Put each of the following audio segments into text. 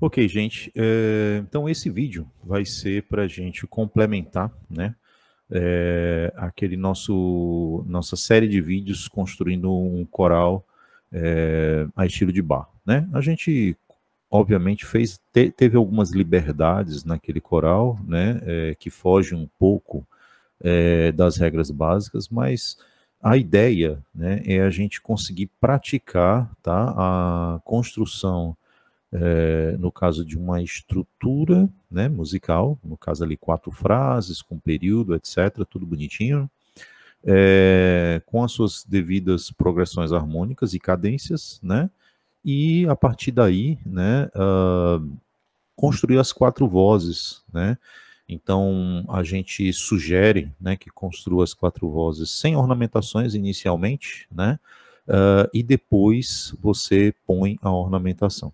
Ok, gente. É, então esse vídeo vai ser para a gente complementar, né? É, aquele nosso nossa série de vídeos construindo um coral é, a estilo de bar, né? A gente obviamente fez te, teve algumas liberdades naquele coral, né? É, que foge um pouco é, das regras básicas, mas a ideia, né, é a gente conseguir praticar, tá? A construção é, no caso de uma estrutura né, musical, no caso ali quatro frases, com período, etc., tudo bonitinho, é, com as suas devidas progressões harmônicas e cadências, né? E a partir daí, né, uh, construir as quatro vozes, né? Então, a gente sugere né, que construa as quatro vozes sem ornamentações inicialmente, né? Uh, e depois você põe a ornamentação.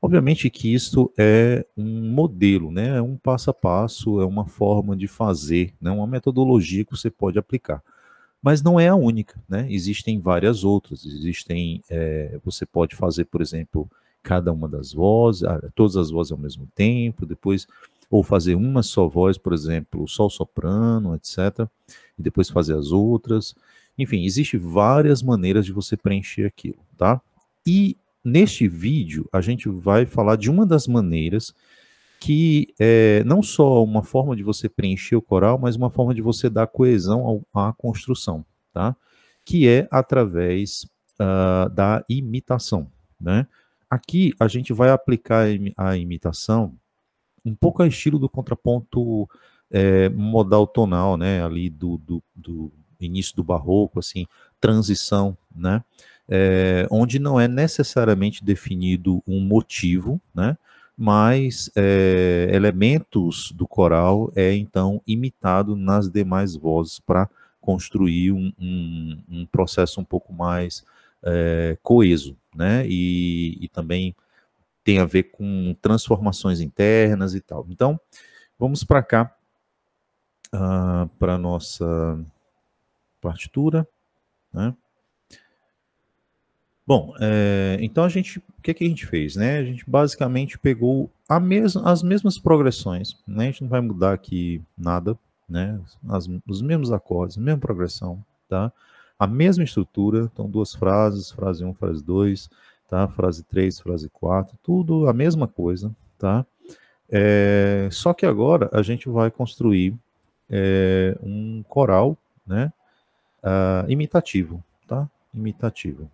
Obviamente que isso é um modelo, né? é um passo a passo, é uma forma de fazer, né? uma metodologia que você pode aplicar. Mas não é a única, né? existem várias outras. Existem, é, você pode fazer, por exemplo, cada uma das vozes, ah, todas as vozes ao mesmo tempo, depois, ou fazer uma só voz, por exemplo, sol soprano, etc., e depois fazer as outras. Enfim, existem várias maneiras de você preencher aquilo, tá? E neste vídeo, a gente vai falar de uma das maneiras que é não só uma forma de você preencher o coral, mas uma forma de você dar coesão ao, à construção, tá? Que é através uh, da imitação, né? Aqui a gente vai aplicar a imitação um pouco ao estilo do contraponto é, modal tonal, né? Ali do, do, do início do barroco, assim, transição, né? é, onde não é necessariamente definido um motivo, né? mas é, elementos do coral é então imitado nas demais vozes para construir um, um, um, processo um pouco mais é, coeso, né? E, e, também tem a ver com transformações internas e tal. Então, vamos para cá, uh, ah, para nossa partitura, né? Bom, é, então a gente, o que, que, a gente fez, né? A gente basicamente pegou a mes as mesmas progressões, né? A gente não vai mudar aqui nada, né? As, os mesmos acordes, a mesma progressão, tá? A mesma estrutura, então duas frases, frase 1, um, frase 2, tá? Frase 3, frase 4, tudo a mesma coisa, tá? É, só que agora a gente vai construir é, um coral, né? Uh, imitativo, tá? Imitativo.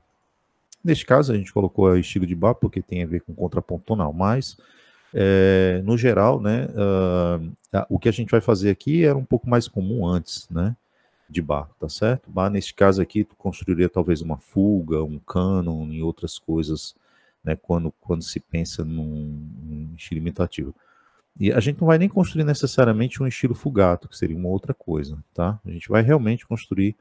Neste caso, a gente colocou o estilo de bar porque tem a ver com contraponto tonal, mas é, no geral, né, uh, o que a gente vai fazer aqui era um pouco mais comum antes, né, de bar, tá certo? Bar, neste caso aqui, tu construiria talvez uma fuga, um canon e outras coisas, né, quando, quando se pensa num, num estilo imitativo. E a gente não vai nem construir necessariamente um estilo fugato, que seria uma outra coisa, tá? A gente vai realmente construir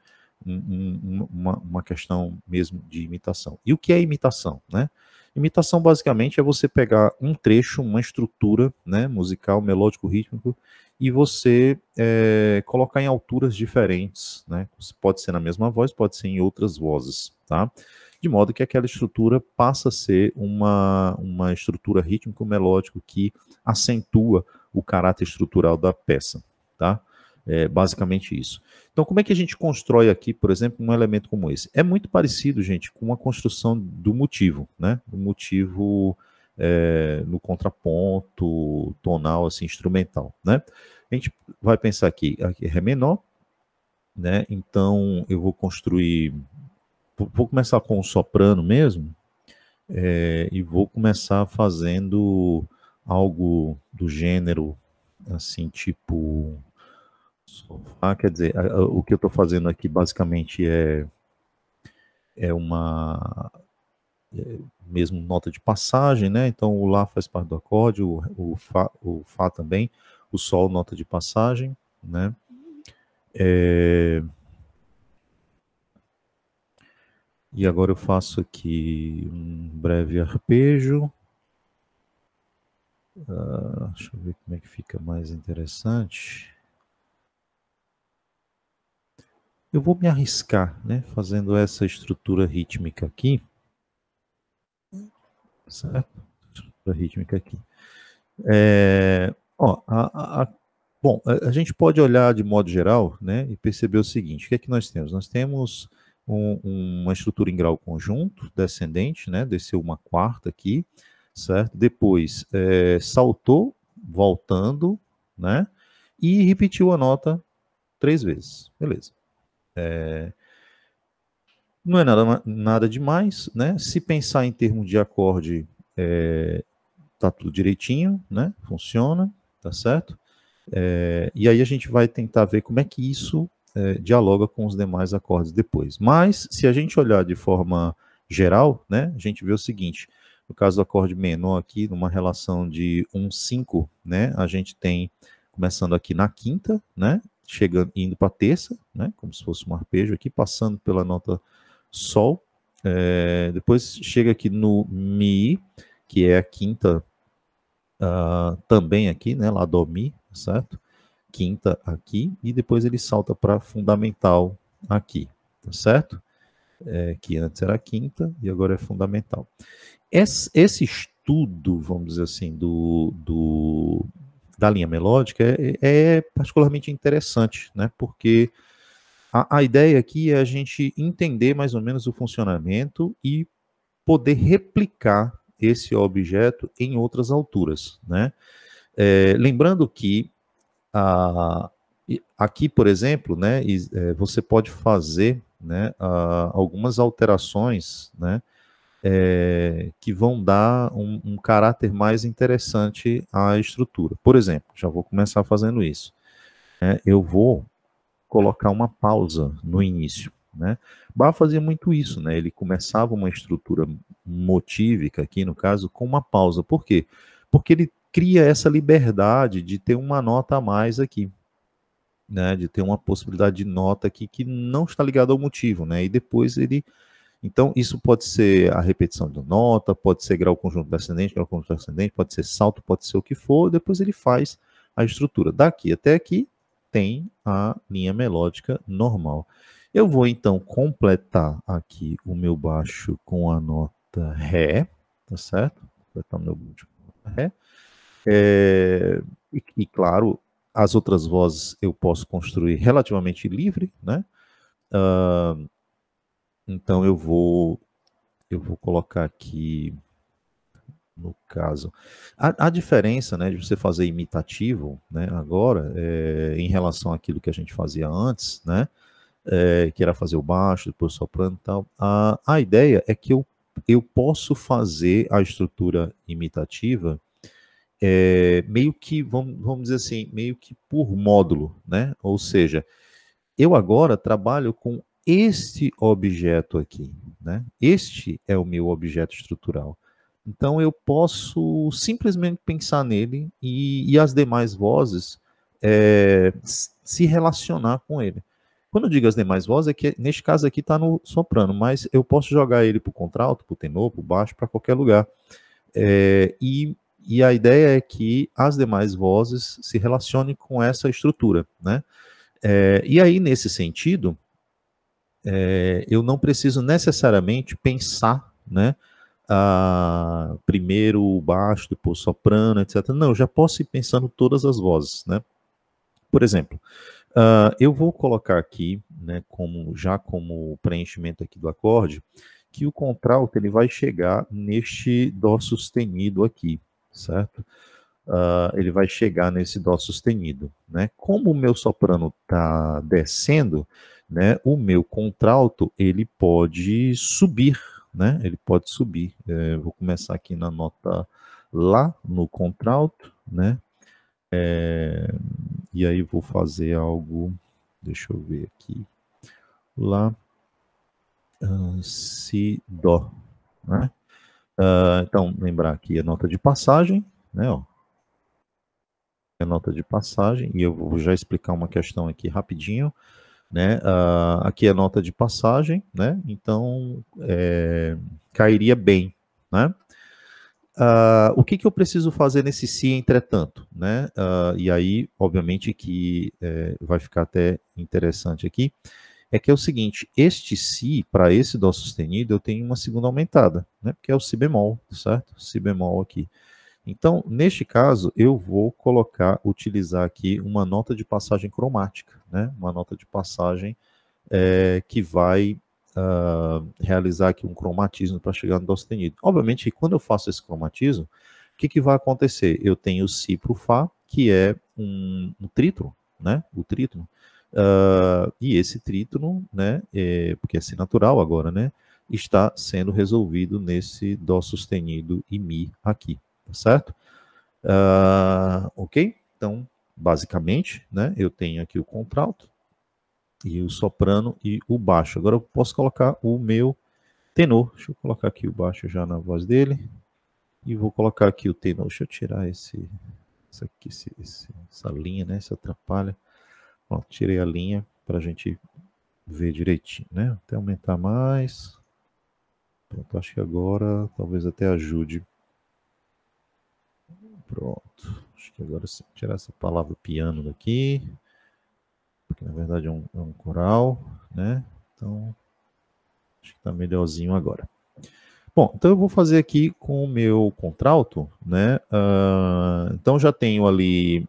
um, uma, uma questão mesmo de imitação. E o que é imitação, né? Imitação basicamente é você pegar um trecho, uma estrutura né, musical, melódico, rítmico, e você é, colocar em alturas diferentes. Né? Pode ser na mesma voz, pode ser em outras vozes. Tá? De modo que aquela estrutura passa a ser uma, uma estrutura rítmico-melódico que acentua o caráter estrutural da peça. Tá? É basicamente isso. Então, como é que a gente constrói aqui, por exemplo, um elemento como esse? É muito parecido, gente, com a construção do motivo, né? O motivo é, no contraponto tonal, assim, instrumental, né? A gente vai pensar aqui, aqui é Ré menor, né? Então, eu vou construir... Vou começar com o soprano mesmo, é, e vou começar fazendo algo do gênero, assim, tipo sofá, ah, quer dizer, a, a, o que eu estou fazendo aqui basicamente é, é uma é, mesmo nota de passagem, né? Então o Lá faz parte do acorde, o, o, Fá, o Fá também, o Sol nota de passagem, né? É... E agora eu faço aqui um breve arpejo. Uh, deixa eu ver como é que fica mais interessante. Eu vou me arriscar, né, fazendo essa estrutura rítmica aqui. Certo? Estrutura rítmica aqui. É, ó, a, a, bom, a, a, gente pode olhar de modo geral, né, e perceber o seguinte: o que é que nós temos? Nós temos um, uma estrutura em grau conjunto, descendente, né, desceu uma quarta aqui, certo? Depois é, saltou, voltando, né, e repetiu a nota três vezes, beleza. É, não é nada, nada demais, né? Se pensar em termos de acorde, é, tá tudo direitinho, né? Funciona, tá certo? É, e aí a gente vai tentar ver como é que isso é, dialoga com os demais acordes depois. Mas, se a gente olhar de forma geral, né? A gente vê o seguinte, no caso do acorde menor aqui, numa relação de 1, 5, né? A gente tem, começando aqui na quinta, né? chegando indo para terça, né, como se fosse um arpejo aqui, passando pela nota sol. É, depois chega aqui no mi, que é a quinta uh, também aqui, né, lá do mi, certo? Quinta aqui e depois ele salta para fundamental aqui, tá certo? É, que antes era quinta e agora é fundamental. Esse, esse estudo, vamos dizer assim, do, do da linha melódica é, é, é particularmente interessante, né? Porque a, a ideia aqui é a gente entender mais ou menos o funcionamento e poder replicar esse objeto em outras alturas, né? É, lembrando que a, aqui, por exemplo, né, é, você pode fazer né, a, algumas alterações, né? é, que vão dar um, um caráter mais interessante à estrutura. Por exemplo, já vou começar fazendo isso. É, eu vou colocar uma pausa no início. Né? Bach fazia muito isso, né? ele começava uma estrutura motívica, aqui no caso, com uma pausa. Por quê? Porque ele cria essa liberdade de ter uma nota a mais aqui. Né, de ter uma possibilidade de nota aqui que não está ligada ao motivo, né? E depois ele então, isso pode ser a repetição de nota, pode ser grau conjunto descendente, grau conjunto descendente, pode ser salto, pode ser o que for, depois ele faz a estrutura. Daqui até aqui tem a linha melódica normal. Eu vou então completar aqui o meu baixo com a nota Ré, tá certo? completar o meu baixo com a Ré. É, e, e, claro, as outras vozes eu posso construir relativamente livre, né? Uh, então eu vou eu vou colocar aqui no caso a, a diferença, né, de você fazer imitativo, né, agora é, em relação àquilo que a gente fazia antes, né, é, que era fazer o baixo, depois soprano e tal. A, a ideia é que eu eu posso fazer a estrutura imitativa é, meio que, vamos, vamos dizer assim, meio que por módulo, né? Ou seja, eu agora trabalho com este objeto aqui, né? Este é o meu objeto estrutural. Então eu posso simplesmente pensar nele e, e as demais vozes é, se relacionar com ele. Quando eu digo as demais vozes, é que neste caso aqui está no soprano, mas eu posso jogar ele para o contralto, para o tenor, para o baixo, para qualquer lugar. É, e, e a ideia é que as demais vozes se relacionem com essa estrutura, né? É, e aí, nesse sentido, é, eu não preciso necessariamente pensar, né? primeiro o baixo, depois o soprano, etc. Não, eu já posso ir pensando todas as vozes, né? Por exemplo, ah, eu vou colocar aqui, né, como, já como preenchimento aqui do acorde, que o contralto ele vai chegar neste dó sustenido aqui, certo? Uh, ele vai chegar nesse dó sustenido, né? Como o meu soprano está descendo, né, o meu contralto ele pode subir, né? Ele pode subir. É, vou começar aqui na nota lá no contralto, né? É, e aí vou fazer algo, deixa eu ver aqui, lá, ah, si dó, né? Uh, então lembrar aqui a nota de passagem, né? Ó, a nota de passagem e eu vou já explicar uma questão aqui rapidinho. Né? Ah, aqui é nota de passagem, né? então é, cairia bem. Né? Uh, o que, que, eu preciso fazer nesse si, entretanto? Né? Uh, e aí, obviamente, que é, vai ficar até interessante aqui, é que é o seguinte, este si, para esse dó sustenido, eu tenho uma segunda aumentada, né? porque é o si bemol, certo? Si bemol aqui. Então, neste caso, eu vou colocar, utilizar aqui uma nota de passagem cromática, né? uma nota de passagem é, que vai uh, realizar aqui um cromatismo para chegar no dó sustenido. Obviamente, quando eu faço esse cromatismo, o que, que vai acontecer? Eu tenho o si para o fá, que é um, um trítono, né? o trítono, uh, e esse trítono, né, é, porque é si natural agora, né, está sendo resolvido nesse dó sustenido e mi aqui tá certo? Uh, ok? Então, basicamente, né, eu tenho aqui o contralto, e o soprano e o baixo. Agora eu posso colocar o meu tenor. Deixa eu colocar aqui o baixo já na voz dele. E vou colocar aqui o tenor. Deixa eu tirar esse, esse, aqui, esse essa linha, né? se atrapalha. tirei a linha para a gente ver direitinho, né? Até aumentar mais. Pronto, acho que agora talvez até ajude. Pronto. Acho que agora se Tirar essa palavra piano daqui. Porque na verdade é um, é um coral, né? Então, acho que está melhorzinho agora. Bom, então eu vou fazer aqui com o meu contralto, né? Uh, então já tenho ali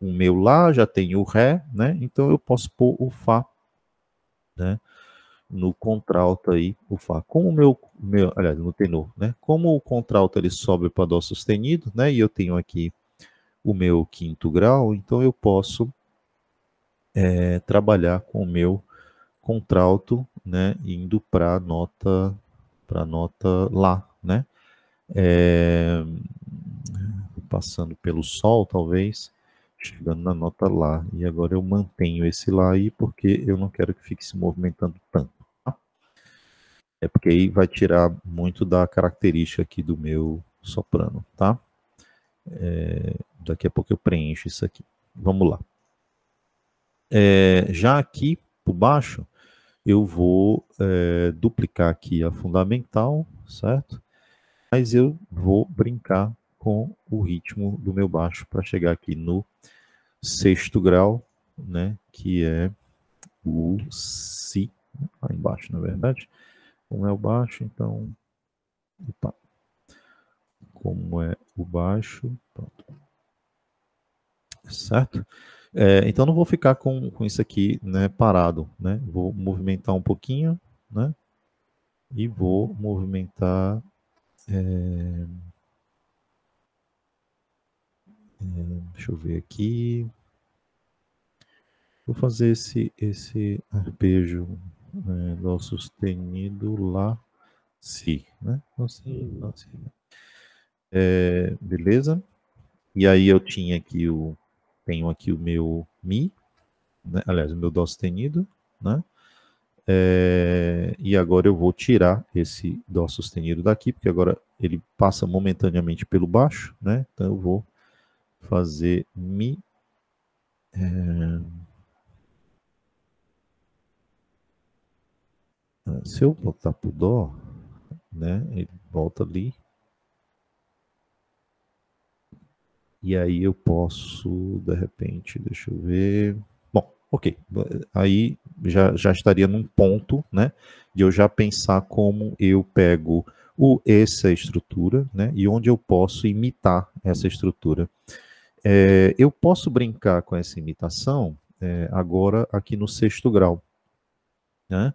o meu Lá, já tenho o Ré, né? Então eu posso pôr o Fá, né? no contralto aí o Fá. Como o meu, meu, aliás, no tenor, né? Como o contralto ele sobe para Dó sustenido, né? E eu tenho aqui o meu quinto grau, então eu posso é, trabalhar com o meu contralto, né? Indo para nota, para nota Lá, né? É, passando pelo Sol, talvez, chegando na nota Lá. E agora eu mantenho esse Lá aí porque eu não quero que fique se movimentando tanto é porque aí vai tirar muito da característica aqui do meu soprano, tá? É, daqui a pouco eu preencho isso aqui. Vamos lá. É, já aqui por baixo, eu vou é, duplicar aqui a fundamental, certo? Mas eu vou brincar com o ritmo do meu baixo para chegar aqui no sexto grau, né? Que é o Si, lá embaixo, na verdade como é o baixo, então. Opa. Como é o baixo. Pronto. Certo? É, então não vou ficar com, com isso aqui né, parado. Né? Vou movimentar um pouquinho. Né? E vou movimentar. É... É, deixa eu ver aqui. Vou fazer esse, esse arpejo é, né, Dó sustenido, Lá, Si. Né? Dó, Si, uhum. Si. Né? É, beleza? E aí eu tinha aqui o. Tenho aqui o meu Mi, né? aliás, o meu Dó sustenido, né? É, e agora eu vou tirar esse Dó sustenido daqui, porque agora ele passa momentaneamente pelo baixo, né? Então eu vou fazer Mi. É, É. Se eu voltar pro Dó, né? Ele volta ali. E aí eu posso, de repente, deixa eu ver. Bom, ok. Aí já, já estaria num ponto, né? De eu já pensar como eu pego o essa estrutura, né? E onde eu posso imitar essa estrutura. É, eu posso brincar com essa imitação é, agora aqui no sexto grau, né?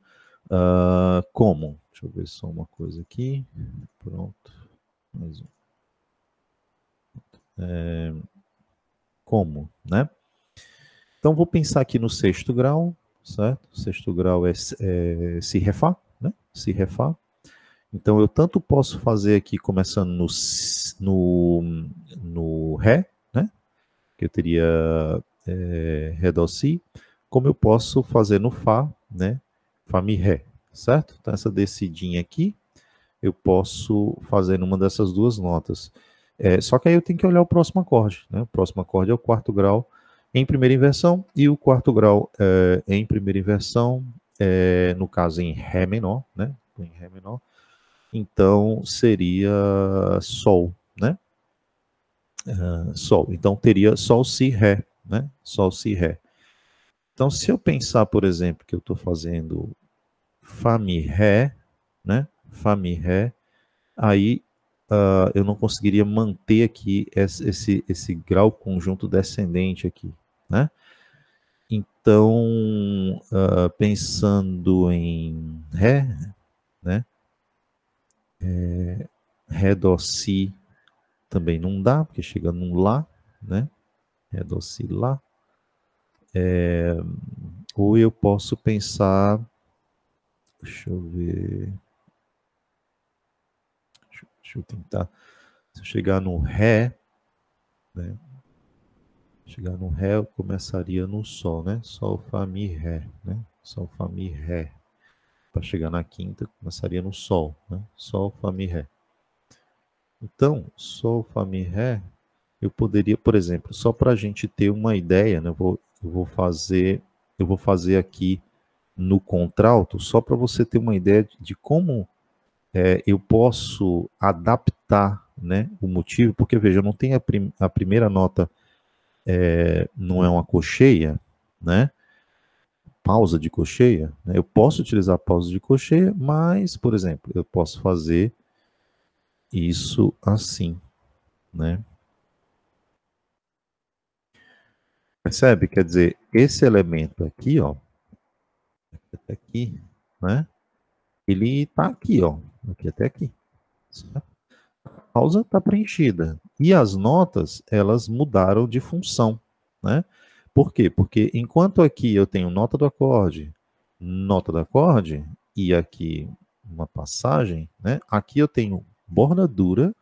Uh, como? Deixa eu ver só uma coisa aqui. Pronto. Mais um. É, como, né? Então, vou pensar aqui no sexto grau, certo? O sexto grau é, é se refá, né? Se refá. Então, eu tanto posso fazer aqui começando no, no, no Ré, né? Que eu teria é, Ré, Dó, Si. Como eu posso fazer no Fá, né? Fá, Mi, Ré, certo? Então, essa descidinha aqui, eu posso fazer numa dessas duas notas. É, só que aí eu tenho que olhar o próximo acorde, né? O próximo acorde é o quarto grau em primeira inversão, e o quarto grau é, em primeira inversão, é, no caso em Ré menor, né? Em Ré menor, então seria Sol, né? Uh, sol. Então teria Sol, Si, Ré, né? Sol, Si, Ré. Então, se eu pensar, por exemplo, que eu estou fazendo Fami, Ré, né? Fami, Ré. Aí uh, eu não conseguiria manter aqui esse, esse, esse grau conjunto descendente aqui, né? Então, uh, pensando em Ré, né? É, ré, Dó, Si também não dá, porque chega num Lá, né? Ré, Dó, Si, Lá. É, ou eu posso pensar Deixa eu ver. Deixa, deixa eu tentar. Se eu chegar no Ré, né? Chegar no Ré, eu começaria no Sol, né? Sol, Fá, Mi, Ré, né? Sol, Fá, Mi, Ré. Para chegar na quinta, começaria no Sol, né? Sol, Fá, Mi, Ré. Então, Sol, Fá, Mi, Ré, eu poderia, por exemplo, só para a gente ter uma ideia, né? Eu vou, eu vou fazer, eu vou fazer aqui no contralto, só para você ter uma ideia de como é, eu posso adaptar né, o motivo, porque veja, não tem a, prim a primeira nota, é, não é uma cocheia, né? Pausa de cocheia, né? eu posso utilizar pausa de cocheia, mas, por exemplo, eu posso fazer isso assim, né? Percebe? Quer dizer, esse elemento aqui, ó, até aqui, né? Ele está aqui, ó, aqui até aqui. Certo? A pausa está preenchida. E as notas, elas mudaram de função, né? Por quê? Porque enquanto aqui eu tenho nota do acorde, nota do acorde, e aqui uma passagem, né? Aqui eu tenho bordadura,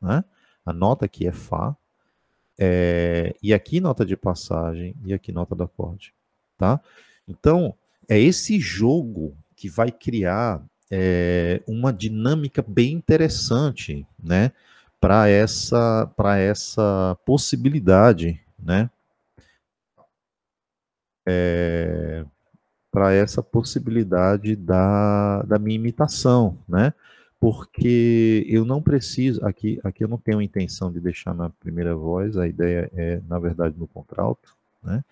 né? A nota aqui é Fá, é, e aqui nota de passagem, e aqui nota do acorde, tá? Então, é esse jogo que vai criar é, uma dinâmica bem interessante, né? Para essa, para essa possibilidade, né? É, eh, para essa possibilidade da, da minha imitação, né? Porque eu não preciso, aqui, aqui eu não tenho intenção de deixar na primeira voz, a ideia é, na verdade, no contralto, né?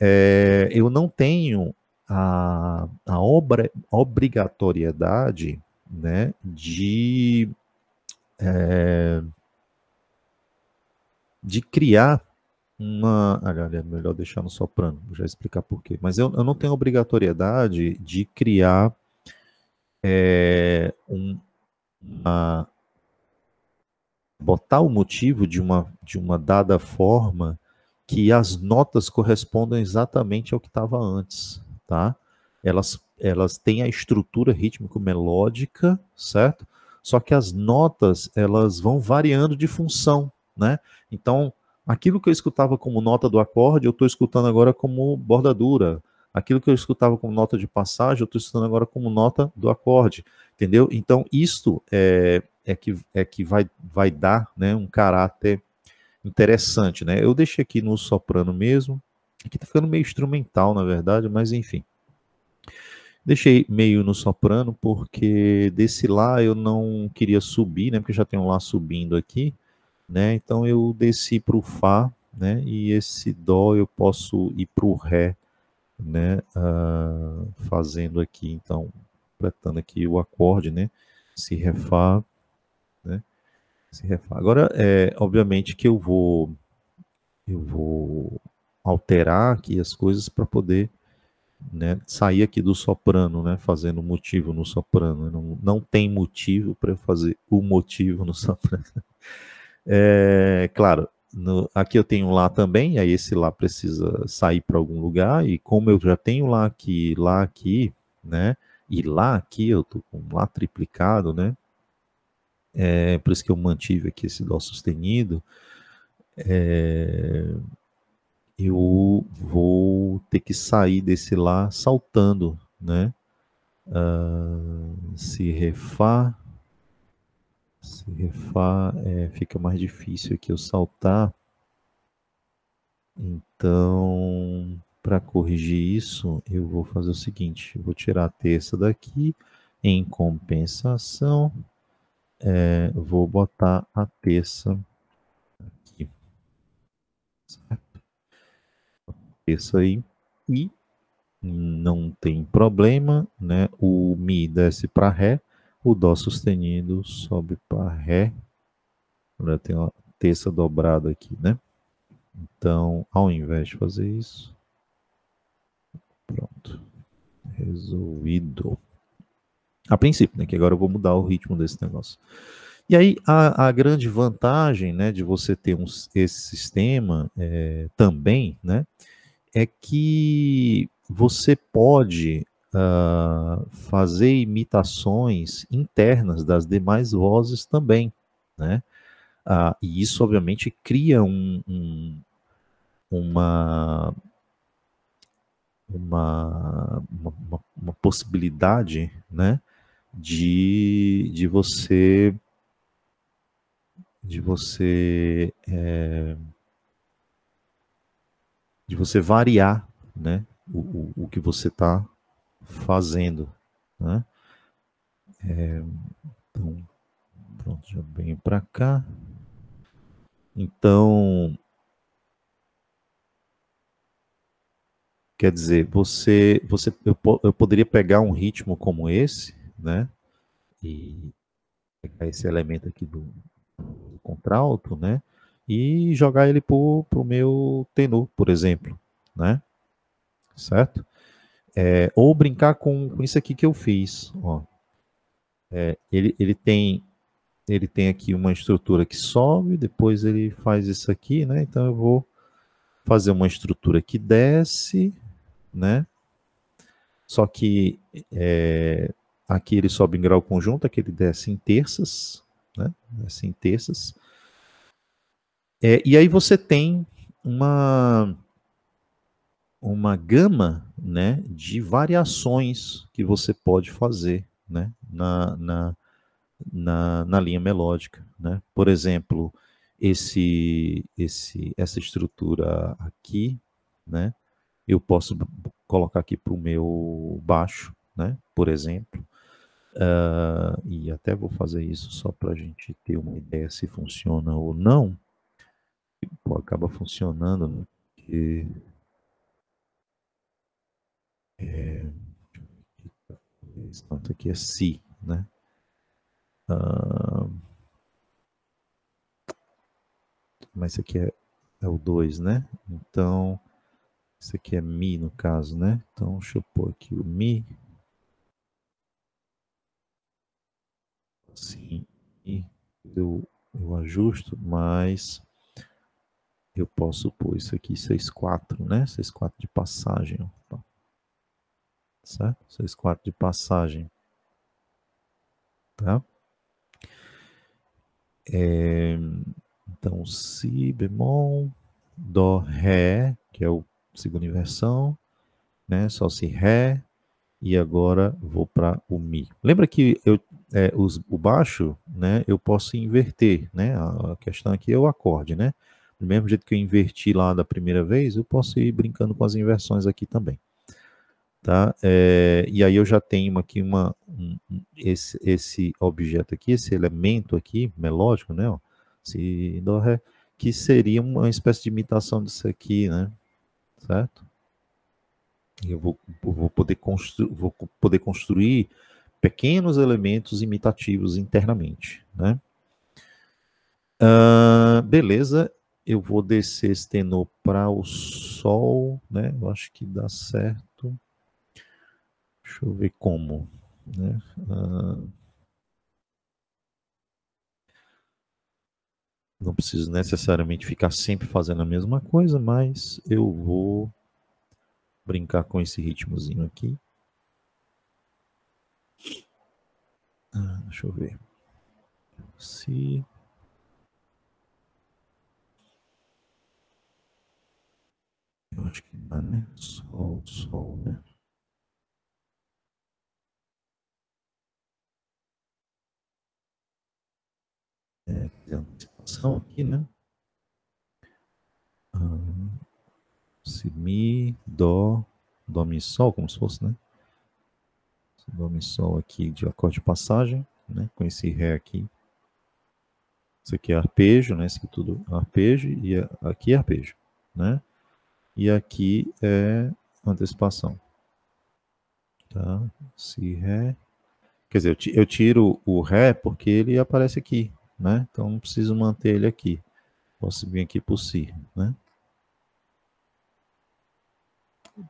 É, eu não tenho a, a obra, obrigatoriedade né, de, é, de criar uma. é melhor deixar no soprano, vou já explicar por quê. Mas eu, eu não tenho obrigatoriedade de criar é, um, uma, botar o motivo de uma, de uma dada forma que as notas correspondam exatamente ao que estava antes tá? Elas, elas têm a estrutura rítmico-melódica, certo? Só que as notas, elas vão variando de função, né? Então, aquilo que eu escutava como nota do acorde, eu estou escutando agora como bordadura. Aquilo que eu escutava como nota de passagem, eu estou escutando agora como nota do acorde, entendeu? Então, isto é, é que, é que vai, vai dar né, um caráter interessante, né? Eu deixei aqui no soprano mesmo, Aqui tá ficando meio instrumental, na verdade, mas enfim. Deixei meio no soprano, porque desse lá eu não queria subir, né? Porque já tem um lá subindo aqui, né? Então eu desci para o Fá, né? E esse Dó eu posso ir para o Ré, né? Uh, fazendo aqui, então, completando aqui o acorde, né? Se Ré né? Se Ré Agora, é, obviamente que eu vou... Eu vou alterar aqui as coisas para poder né, sair aqui do soprano, né, fazendo motivo no soprano. Né, não, não tem motivo para eu fazer o motivo no soprano. É, claro, no, aqui eu tenho lá também, aí esse lá precisa sair para algum lugar, e como eu já tenho lá aqui, lá aqui, né, e lá aqui eu estou com lá triplicado, né, é, por isso que eu mantive aqui esse dó sustenido, é, eu vou ter que sair desse lá saltando, né? Uh, se refá, se refá, é, fica mais difícil aqui eu saltar. Então, para corrigir isso, eu vou fazer o seguinte: vou tirar a terça daqui, em compensação, é, vou botar a terça aqui, certo? isso aí. E não tem problema, né? O Mi desce para Ré, o Dó sustenido sobe para Ré. agora tem uma terça dobrada aqui, né? Então, ao invés de fazer isso, pronto, resolvido. A princípio, né? Que agora eu vou mudar o ritmo desse negócio. E aí, a, a grande vantagem, né, de você ter um, esse sistema é, também, né? é que você pode uh, fazer imitações internas das demais vozes também, né? Uh, e isso, obviamente, cria um, um, uma, uma, uma, uma, possibilidade, né? De, de você de você é, de você variar né, o, o, o que você está fazendo. Né? É, então, pronto, já venho para cá. Então, quer dizer, você, você eu, eu poderia pegar um ritmo como esse, né? E pegar esse elemento aqui do, do contralto, né? e jogar ele para o meu tenor, por exemplo, né? Certo? É, ou brincar com, com, isso aqui que eu fiz. Ó. É, ele, ele, tem, ele tem aqui uma estrutura que sobe, depois ele faz isso aqui, né? Então eu vou fazer uma estrutura que desce, né? Só que é, aqui ele sobe em grau conjunto, aqui ele desce em terças, né? Desce em terças. É, e aí você tem uma, uma gama né, de variações que você pode fazer né, na, na, na, na linha melódica. Né? Por exemplo, esse, esse, essa estrutura aqui, né, eu posso colocar aqui para o meu baixo, né, por exemplo. Uh, e até vou fazer isso só para a gente ter uma ideia se funciona ou não pô, acaba funcionando, né? Porque, é, tanto aqui é si, né? Ah, mas aqui é, é o 2, né? Então, isso aqui é mi no caso, né? Então, deixa eu pôr aqui o mi. Assim, eu, eu ajusto, mas eu posso pôr isso aqui 6,4, né? 6,4 de passagem. Opa. Certo? 6,4 de passagem. Tá? É, então, Si bemol, Dó, Ré, que é o segunda inversão, né? Só Si, Ré, e agora vou para o Mi. Lembra que eu, é, os, o baixo, né, eu posso inverter, né? A questão aqui é o acorde, né? Do mesmo jeito que eu inverti lá da primeira vez, eu posso ir brincando com as inversões aqui também. Tá? É, e aí eu já tenho aqui uma, um, esse, esse objeto aqui, esse elemento aqui, melódico, né? Ó, si, dó, ré, que seria uma espécie de imitação disso aqui, né? Certo? Eu vou, vou, poder, constru, vou poder construir pequenos elementos imitativos internamente, né? Uh, beleza, eu vou descer esse tenor para o sol, né? Eu acho que dá certo. Deixa eu ver como, né? Ah, não preciso necessariamente ficar sempre fazendo a mesma coisa, mas eu vou brincar com esse ritmozinho aqui. Ah, deixa eu ver. Se Eu acho que dá, né? Sol, sol, né? É, tem uma situação aqui, né? Ah, se, mi, dó, dó, mi, sol, como se fosse, né? Dó, mi, sol aqui de acorde de passagem, né? Com esse ré aqui. Isso aqui é arpejo, né? Isso aqui é tudo é arpejo e aqui é arpejo, né? E aqui é antecipação. Tá? Si, Ré. Quer dizer, eu tiro o Ré porque ele aparece aqui, né? Então não preciso manter ele aqui. Posso vir aqui por Si, né?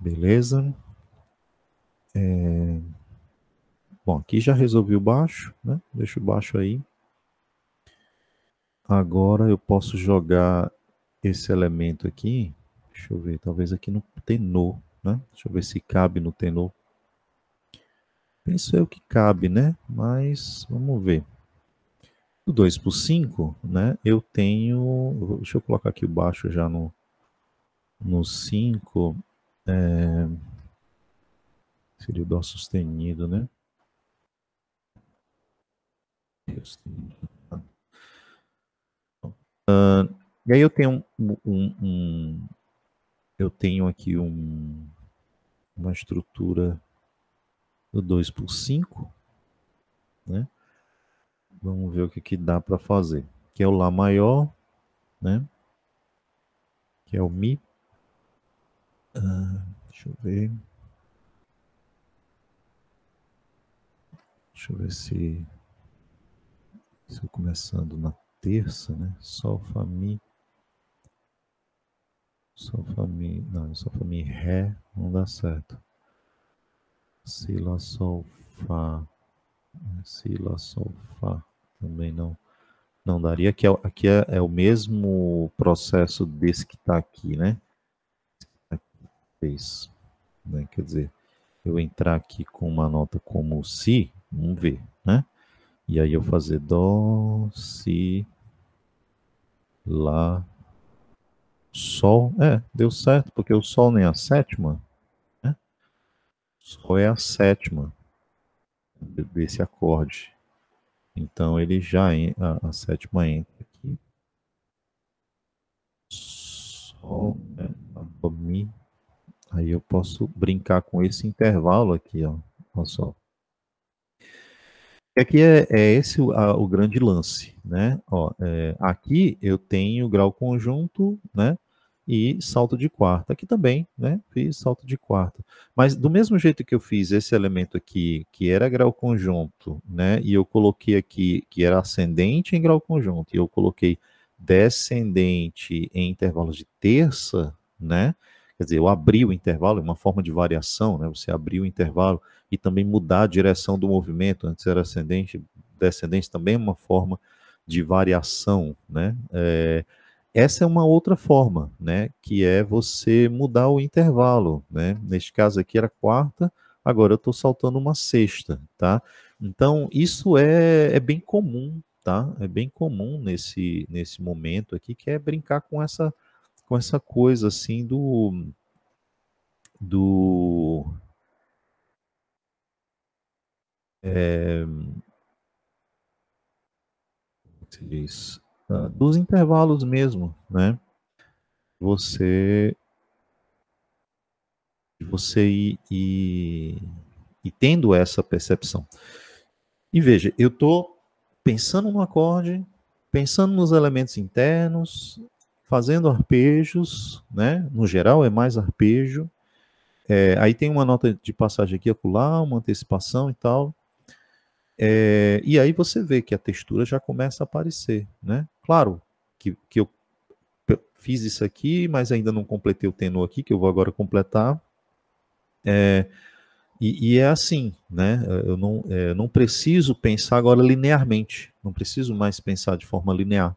Beleza. É... Bom, aqui já resolvi o baixo, né? Deixa o baixo aí. Agora eu posso jogar esse elemento aqui Deixa eu ver, talvez aqui no tenor, né? Deixa eu ver se cabe no tenor. Penso eu que cabe, né? Mas vamos ver. Do 2 por 5, né? Eu tenho. Deixa eu colocar aqui o baixo já no, no 5. É, seria o Dó sustenido, né? Uh, e aí eu tenho um, um eu tenho aqui um, uma estrutura do 2 por 5, né? Vamos ver o que, que dá para fazer. Que é o Lá maior, né? Que é o Mi. Ah, deixa eu ver. Deixa eu ver se. Se eu começando na terça, né? Sol, Fá, Mi. Sol, Família. Não, Sol, Família. Ré não dá certo. Si, Lá, Sol, Fá. Si, Lá, Sol, Fá. Também não, não daria. Aqui, é, aqui é, é o mesmo processo desse que está aqui, né? Fez. Né? Quer dizer, eu entrar aqui com uma nota como Si, vamos ver, né? E aí eu fazer Dó, Si, Lá, Sol, é, deu certo, porque o Sol nem é a sétima. Né? Sol é a sétima desse acorde. Então ele já a, a sétima entra aqui. Sol, né? Mi. Aí eu posso brincar com esse intervalo aqui, ó. Olha só. É e aqui é, é esse o, a, o, grande lance, né? Ó, é, aqui eu tenho grau conjunto, né? E salto de quarta. Aqui também, né? Fiz salto de quarta. Mas do mesmo jeito que eu fiz esse elemento aqui, que era grau conjunto, né? E eu coloquei aqui que era ascendente em grau conjunto, e eu coloquei descendente em intervalos de terça, né? Quer dizer, eu abrir o intervalo é uma forma de variação, né? Você abrir o intervalo e também mudar a direção do movimento, antes era ascendente, descendente também é uma forma de variação, né? É, essa é uma outra forma, né? Que é você mudar o intervalo, né? Neste caso aqui era quarta, agora eu estou saltando uma sexta, tá? Então, isso é, é bem comum, tá? É bem comum nesse, nesse momento aqui, que é brincar com essa com essa coisa assim do do é, diz, ah, dos intervalos mesmo, né? Você você e e ir tendo essa percepção. E veja, eu estou pensando no acorde, pensando nos elementos internos, fazendo arpejos, né? No geral é mais arpejo. É, aí tem uma nota de passagem aqui acolá, uma antecipação e tal. É, e aí você vê que a textura já começa a aparecer, né? Claro que, que eu fiz isso aqui, mas ainda não completei o tenor aqui, que eu vou agora completar. É, e, e, é assim, né? É, eu não, é, não preciso pensar agora linearmente, não preciso mais pensar de forma linear.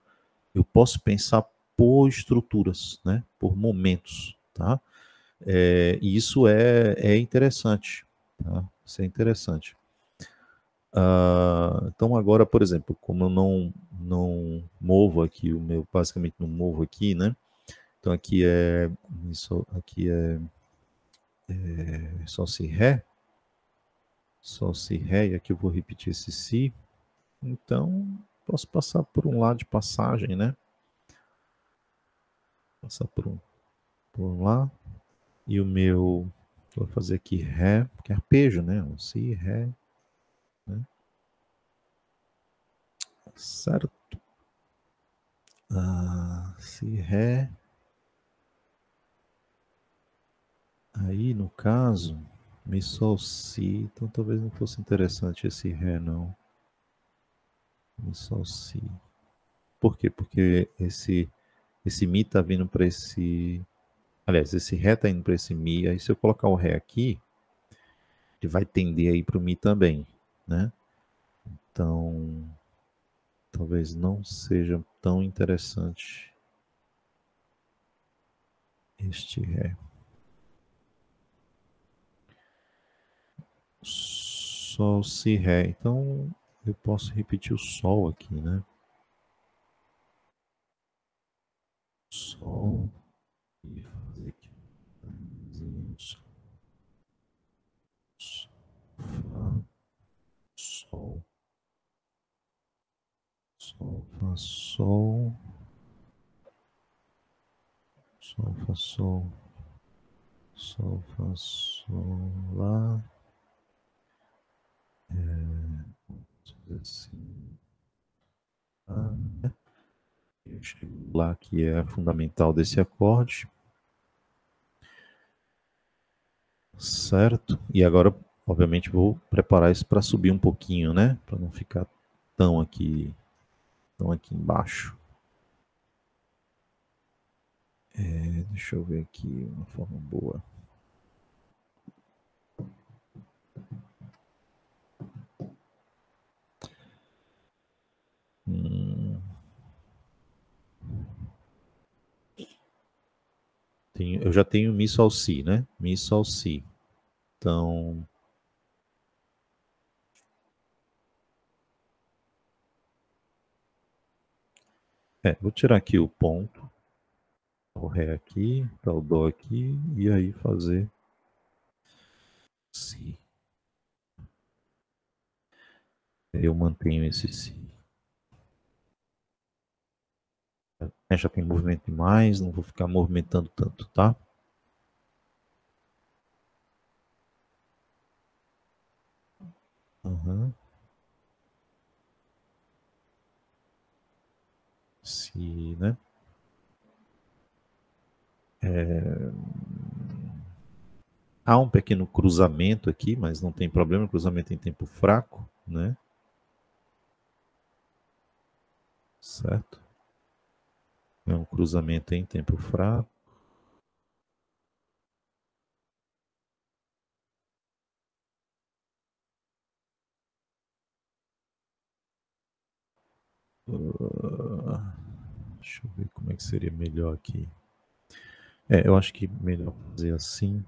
Eu posso pensar por estruturas, né? por momentos. Tá? É, e isso é, é interessante. Tá? Isso é interessante. Uh, então agora, por exemplo, como eu não, não movo aqui, o meu basicamente não movo aqui, né? Então aqui é isso, aqui é, é si ré, só si ré e aqui eu vou repetir esse si. Então posso passar por um lado de passagem, né? passar por, um, por lá. E o meu, vou fazer aqui Ré, porque é arpejo, né? Um Si, Ré. Né? Certo. Ah, si, Ré. Aí, no caso, Mi, Sol, Si. Então, talvez não fosse interessante esse Ré, não. Mi, Sol, Si. Por quê? Porque esse esse Mi está vindo para esse. Aliás, esse Ré está indo para esse Mi. Aí, se eu colocar o Ré aqui, ele vai tender aí para o Mi também, né? Então, talvez não seja tão interessante este Ré. Sol, Si, Ré. Então, eu posso repetir o Sol aqui, né? sol e fazer aqui um sol. Fá, sol. Sol, fá, sol. Sol, fá, sol. Sol, fá, sol, lá. É, vamos fazer assim. Ah, né? lá que é fundamental desse acorde. Certo? E agora, obviamente, vou preparar isso para subir um pouquinho, né? Para não ficar tão aqui, tão aqui embaixo. É, deixa eu ver aqui uma forma boa. já tenho Mi Sol Si, né? Mi Sol Si. Então. É, vou tirar aqui o ponto, o Ré aqui, tá o Dó aqui, e aí fazer Si. Eu mantenho esse Si. É, já tem movimento demais, não vou ficar movimentando tanto, tá? Uhum. Se, né? É... Há um pequeno cruzamento aqui, mas não tem problema, cruzamento em tempo fraco, né? Certo? É um cruzamento em tempo fraco. Deixa eu ver como é que seria melhor aqui. É, eu acho que melhor fazer assim.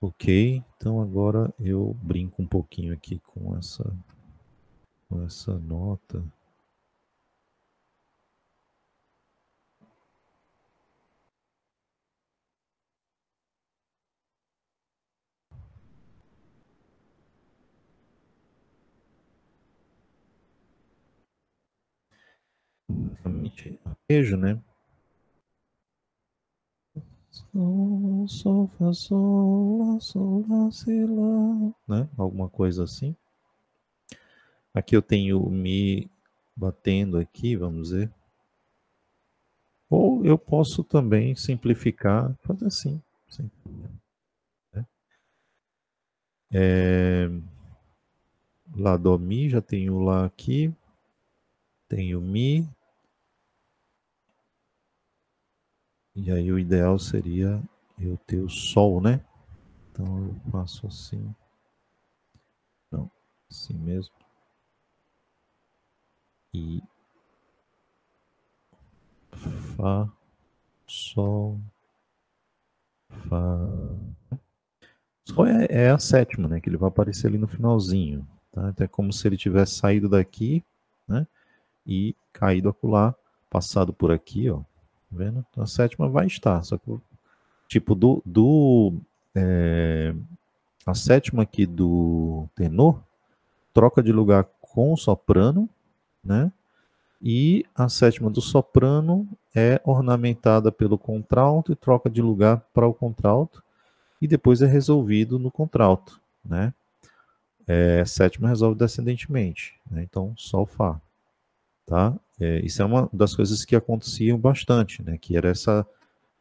Ok, então agora eu brinco um pouquinho aqui com essa, com essa nota. novamente arpejo, né? Sol, sol, fa sol, lá, sol, lá, si, lá, né? Alguma coisa assim. Aqui eu tenho mi batendo aqui, vamos ver. Ou eu posso também simplificar, fazer assim. sim né? é, lá do Mi, já tenho Lá aqui, tenho Mi, E aí o ideal seria eu ter o sol, né? Então eu faço assim. Não, assim mesmo. E Fá, Sol, Fá. Sol é, é, a sétima, né? Que ele vai aparecer ali no finalzinho. Tá? Então é como se ele tivesse saído daqui, né? E caído acolá, passado por aqui, ó. Tá vendo? Então, a sétima vai estar, só que, tipo, do, do é, a sétima aqui do tenor troca de lugar com o soprano, né? E a sétima do soprano é ornamentada pelo contralto e troca de lugar para o contralto e depois é resolvido no contralto, né? É, sétima resolve descendentemente, né? então sol fá, tá? É, isso é uma das coisas que aconteciam bastante, né? Que era essa,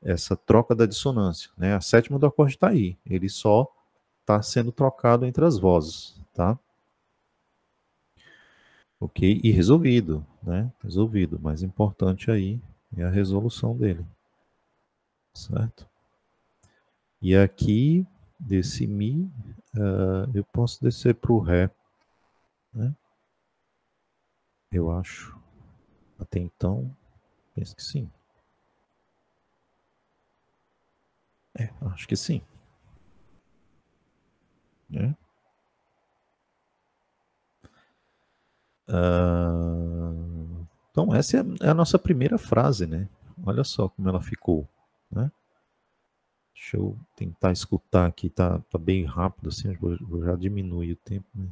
essa troca da dissonância, né? A sétima do acorde está aí, ele só está sendo trocado entre as vozes, tá? Ok, e resolvido, né? Resolvido, mais importante aí é a resolução dele, certo? E aqui, desse Mi, uh, eu posso descer para o Ré, né? Eu acho. Até então, penso que sim. É, acho que sim. Uh, então, essa é, é a nossa primeira frase, né? Olha só como ela ficou, né? Deixa eu tentar escutar aqui, tá, tá bem rápido assim, vou, já diminui o tempo, né?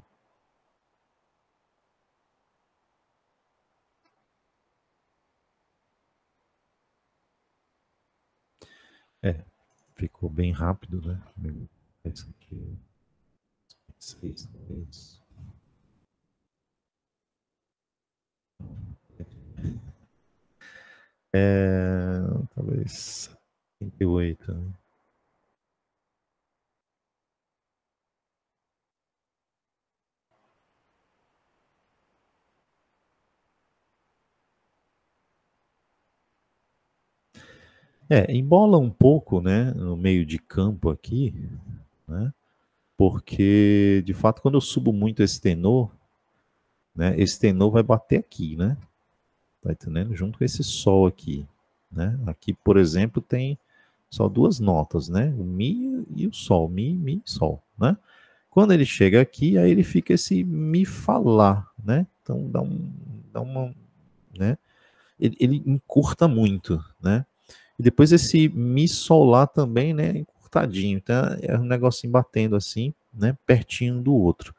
É, ficou bem rápido, né? Essa aqui. Seis, seis. É, talvez 38, né? É, embola um pouco, né, no meio de campo aqui, né, porque, de fato, quando eu subo muito esse tenor, né, esse tenor vai bater aqui, né, tá entendendo? Junto com esse sol aqui, né, aqui, por exemplo, tem só duas notas, né, o mi e o sol, mi, mi, sol, né, quando ele chega aqui, aí ele fica esse mi falar, né? Então dá um, dá uma, né? Ele, ele encurta muito, né? E depois esse Mi Sol Lá também, né? Encurtadinho. Tá? É um negocinho batendo assim, né? Pertinho do outro.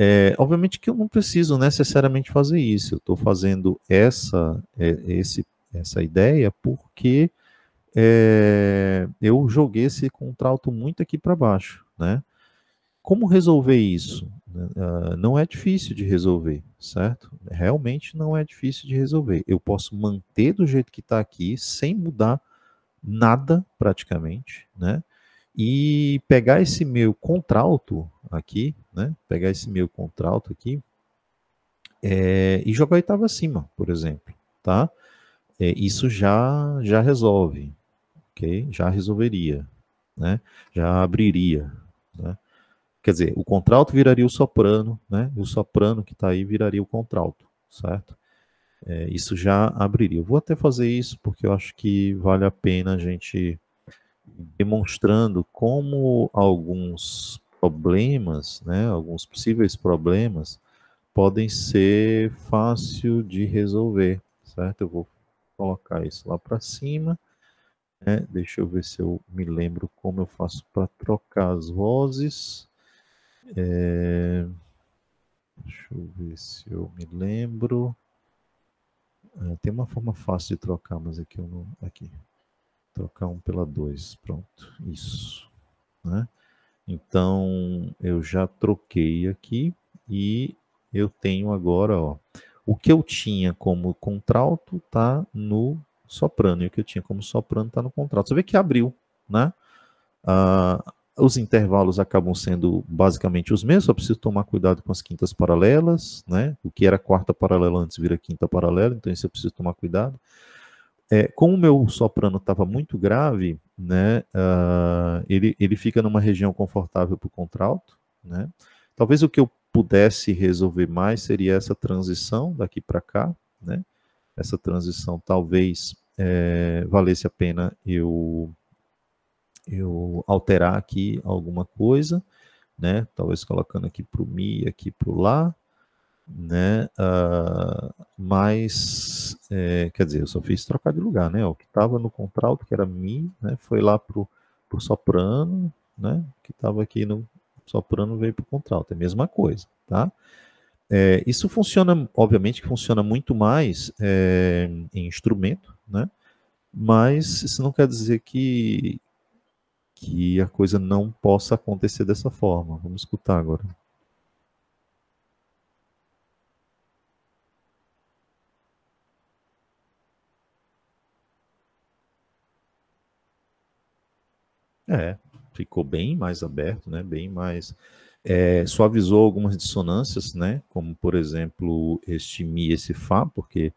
É, obviamente que eu não preciso necessariamente fazer isso. Eu estou fazendo essa, é, esse, essa ideia porque é, eu joguei esse contralto muito aqui para baixo, né? Como resolver isso? Né, ah, não é difícil de resolver, certo? Realmente não é difícil de resolver. Eu posso manter do jeito que está aqui, sem mudar nada praticamente, né? E pegar esse meu contralto aqui, né? Pegar esse meu contralto aqui é, e jogar oitava acima, por exemplo, tá? É, isso já já resolve, ok? Já resolveria, né? Já abriria Quer dizer, o contralto viraria o soprano, né? E o soprano que está aí viraria o contralto, certo? É, isso já abriria. Eu vou até fazer isso porque eu acho que vale a pena a gente demonstrando como alguns problemas, né, alguns possíveis problemas podem ser fácil de resolver, certo? Eu vou colocar isso lá para cima, né? Deixa eu ver se eu me lembro como eu faço para trocar as vozes. É... Deixa eu ver se eu me lembro. É, tem uma forma fácil de trocar, mas aqui é eu não. Aqui. Trocar um pela dois. Pronto. Isso. Né? Então, eu já troquei aqui e eu tenho agora, ó. O que eu tinha como contralto tá no soprano. E o que eu tinha como soprano tá no contralto. Você vê que abriu, né? Ah, os intervalos acabam sendo basicamente os mesmos, só preciso tomar cuidado com as quintas paralelas, né? O que era quarta paralela antes vira quinta paralela, então isso eu preciso tomar cuidado. É, como o meu soprano estava muito grave, né? Uh, ele, ele fica numa região confortável para o contralto, né? Talvez o que eu pudesse resolver mais seria essa transição daqui para cá, né? Essa transição talvez é, valesse a pena eu eu alterar aqui alguma coisa, né? Talvez colocando aqui para o mi, aqui para o lá, né? Uh, mas, é, quer dizer, eu só fiz trocar de lugar, né? O que estava no contralto, que era mi, né? Foi lá para o soprano, né? O que estava aqui no soprano veio para o contralto, é a mesma coisa, tá? É, isso funciona, obviamente, que funciona muito mais é, em instrumento, né? Mas isso não quer dizer que, que a coisa não possa acontecer dessa forma. Vamos escutar agora. É, ficou bem mais aberto, né? Bem mais é, suavizou algumas dissonâncias, né? Como por exemplo este mi, esse fá, porque